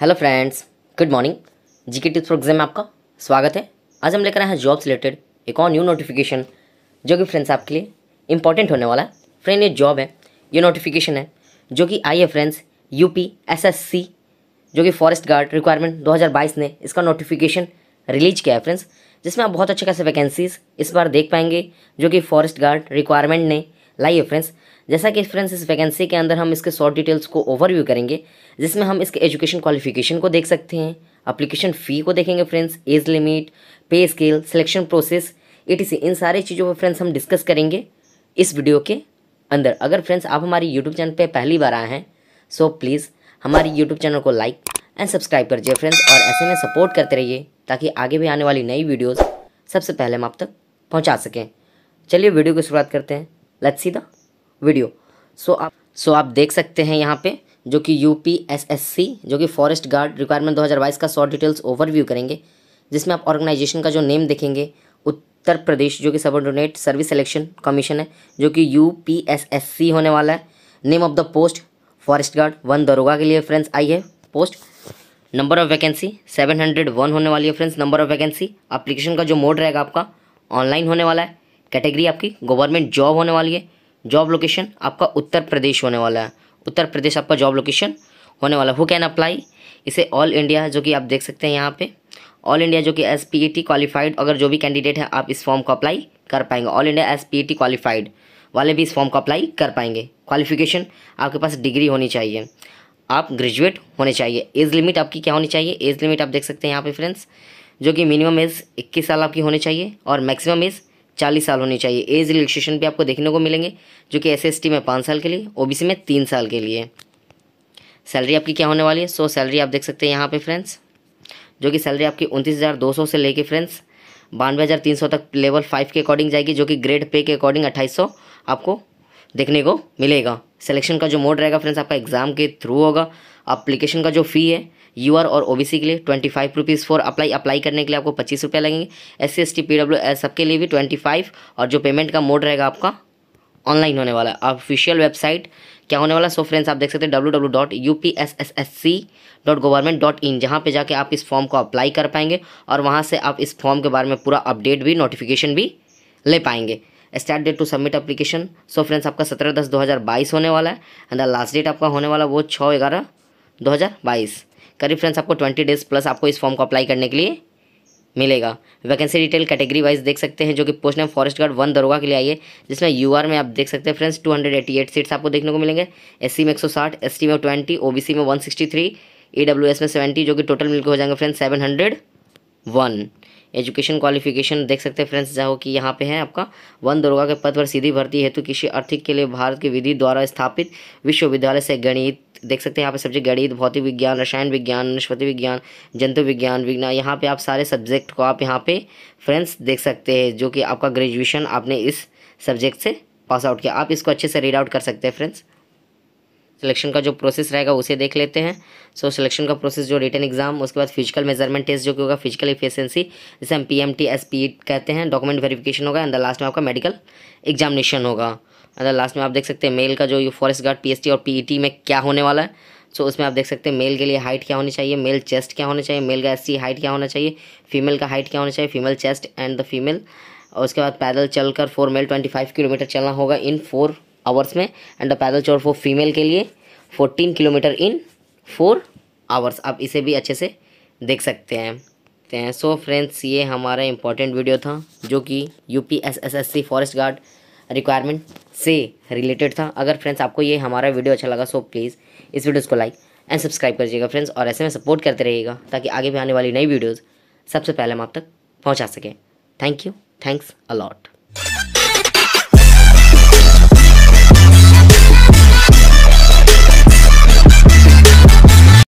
hello friends good morning G K tips for exam में आपका स्वागत है आज हम लेकर आए हैं जॉब से रिलेटेड एक और न्यू नोटिफिकेशन जो कि फ्रेंड्स आपके लिए इंपॉर्टेंट होने वाला है फ्रेंड ये जॉब है ये नोटिफिकेशन है जो कि आई है फ्रेंड्स यूपी एसएससी जो कि फॉरेस्ट गार्ड रिक्वायरमेंट बाईस ने इसका नोटिफिकेशन रिलीज किया है फ्रेंड्स जिसमें आप बहुत अच्छे खासे वैकेंसीज इस बार देख पाएंगे जो कि फॉरेस्ट गार्ड रिक्वायरमेंट ने लाइए फ्रेंड्स जैसा कि फ्रेंड्स इस वैकेंसी के अंदर हम इसके शॉर्ट डिटेल्स को ओवरव्यू करेंगे जिसमें हम इसके एजुकेशन क्वालिफिकेशन को देख सकते हैं अप्लीकेशन फ़ी को देखेंगे फ्रेंड्स एज लिमिट पे स्केल सिलेक्शन प्रोसेस ए इन सारी चीज़ों पर फ्रेंड्स हम डिस्कस करेंगे इस वीडियो के अंदर अगर फ्रेंड्स आप हमारे यूट्यूब चैनल पर पहली बार आए हैं सो प्लीज़ हमारी यूट्यूब चैनल को लाइक एंड सब्सक्राइब कर दिए फ्रेंड्स और ऐसे में सपोर्ट करते रहिए ताकि आगे भी आने वाली नई वीडियोस सबसे पहले हम आप तक पहुंचा सकें चलिए वीडियो की शुरुआत करते हैं let's see the video so आप सो आप देख सकते हैं यहाँ पे जो कि U P S S C जो कि फॉरेस्ट गार्ड रिक्वायरमेंट 2022 का शॉर्ट डिटेल्स ओवरव्यू करेंगे जिसमें आप ऑर्गेनाइजेशन का जो नेम देखेंगे उत्तर प्रदेश जो कि सबॉर्डिनेट सर्विस सिलेक्शन कमीशन है जो कि U P S S C होने वाला है name of the post forest guard वन दरोगा के लिए फ्रेंड्स आई है post number of vacancy seven hundred one होने वाली है friends number of vacancy application का जो मोड रहेगा आपका ऑनलाइन होने वाला है कैटेगरी आपकी गवर्नमेंट जॉब होने वाली है जॉब लोकेशन आपका उत्तर प्रदेश होने वाला है उत्तर प्रदेश आपका जॉब लोकेशन होने वाला हु कैन अप्लाई इसे ऑल इंडिया जो कि आप देख सकते हैं यहाँ पे ऑल इंडिया जो कि S P E T qualified अगर जो भी कैंडिडेट है आप इस फॉर्म को अप्लाई कर पाएंगे all India S P T qualified वाले भी इस फॉर्म को अप्लाई कर पाएंगे क्वालिफिकेशन आपके पास डिग्री होनी चाहिए आप ग्रेजुएट होने चाहिए एज लिमिट आपकी क्या होनी चाहिए एज लिमिट आप देख सकते हैं यहाँ पे फ्रेंड्स जो कि मिनिमम एज 21 साल आपकी होनी चाहिए और मैक्सिमम एज चालीस साल होनी चाहिए एज रिलेक्सेशन भी आपको देखने को मिलेंगे जो कि एस एस में पाँच साल के लिए ओ में तीन साल के लिए सैलरी आपकी क्या होने वाली है सो so, सैलरी आप देख सकते हैं यहाँ पे फ्रेंड्स जो कि सैलरी आपकी उनतीस हज़ार दो सौ से लेके फ्रेंड्स बानवे हज़ार तीन सौ तक लेवल फाइव के अकॉर्डिंग जाएगी जो कि ग्रेड पे के अकॉर्डिंग अट्ठाईस सौ आपको देखने को मिलेगा सिलेक्शन का जो मोड रहेगा फ्रेंड्स आपका एग्ज़ाम के थ्रू होगा अप्लीकेशन का जो फ़ी है आर और सी के लिए twenty five rupees for apply apply करने के लिए आपको पच्चीस रुपये लगेंगे S C S T P W S सबके लिए भी ट्वेंटी फाइव और जो पेमेंट का मोड रहेगा आपका ऑनलाइन होने वाला है ऑफिशियल वेबसाइट क्या होने वाला सो so फ्रेंड्स आप देख सकते हैं W W dot U P S S S C dot government dot in जहाँ पर जाके आप इस फॉर्म को अप्लाई कर पाएंगे और वहाँ से आप इस फॉर्म के बारे में पूरा अपडेट भी नोटिफिकेशन भी ले पाएंगे start date to submit application so friends आपका सत्रह दस दो हज़ार बाईस होने वाला है एंड द लास्ट डेट आपका होने वाला वो छः ग्यारह दो हज़ार बाईस करीब फ्रेंड्स आपको ट्वेंटी डेज प्लस आपको इस फॉर्म को अप्लाई करने के लिए मिलेगा वैकेंसी डिटेल कैटेगरी वाइज देख सकते हैं जो कि पोस्ट नेम फॉरेस्ट गार्ड वन दरोगा के लिए आइए जिसमें यू में आप देख सकते हैं फ्रेंड्स 288 सीट्स आपको देखने को मिलेंगे एससी में 160 एसटी में 20 ओबीसी में 163 एस में 70 जो कि टोटल मिलकर हो जाएंगे friends seven hundred one education qualification देख सकते हैं फ्रेंड्स जाओ कि यहाँ पे है आपका वन दरोगा के पद पर सीधी भर्ती हेतु किसी आर्थिक के लिए भारत के विधि द्वारा स्थापित विश्वविद्यालय से गणित देख सकते हैं यहाँ पे सब्जेक्ट गणित भौतिक विज्ञान रसायन विज्ञान वनस्पति विज्ञान जंतु विज्ञान विज्ञान यहाँ पे आप सारे सब्जेक्ट को आप यहाँ पे फ्रेंड्स देख सकते हैं जो कि आपका ग्रेजुएशन आपने इस सब्जेक्ट से पास आउट किया आप इसको अच्छे से रीड आउट कर सकते हैं फ्रेंड्स सिलेक्शन का जो प्रोसेस रहेगा उसे देख लेते हैं सो so, सिलेक्शन का प्रोसेस जो रिटर्न एग्जाम उसके बाद फिजिकल मेजरमेंट टेस्ट जो कि होगा फिजिकल इफिशियंसी जिसे हम P M T S P कहते हैं डॉक्यूमेंट वेरिफिकेशन होगा एंड द लास्ट में आपका मेडिकल एग्जामिनेशन होगा अदर लास्ट में आप देख सकते हैं मेल का जो ये फॉरेस्ट गार्ड पी और पी e में क्या होने वाला है सो so, उसमें आप देख सकते हैं मेल के लिए हाइट क्या होनी चाहिए मेल चेस्ट क्या होना चाहिए मेल का एस हाइट क्या होना चाहिए फीमेल का हाइट क्या होना चाहिए female chest and the female और उसके बाद पैदल चलकर four male twenty five kilometre चलना होगा इन फोर आवर्स में एंड द पैदल चोर फोर फीमेल के लिए fourteen kilometre in four hours आप इसे भी अच्छे से देख सकते हैं तो हैं सो फ्रेंड्स ये हमारा इंपॉर्टेंट वीडियो था जो कि U P S S S C forest guard requirement से रिलेटेड था अगर फ्रेंड्स आपको ये हमारा वीडियो अच्छा लगा सो प्लीज़ इस वीडियोज़ को लाइक एंड सब्सक्राइब कर दीजिएगा फ्रेंड्स और ऐसे में सपोर्ट करते रहिएगा ताकि आगे भी आने वाली नई वीडियोज़ सबसे पहले हम आप तक पहुँचा सकें थैंक यू थैंक्स अलॉट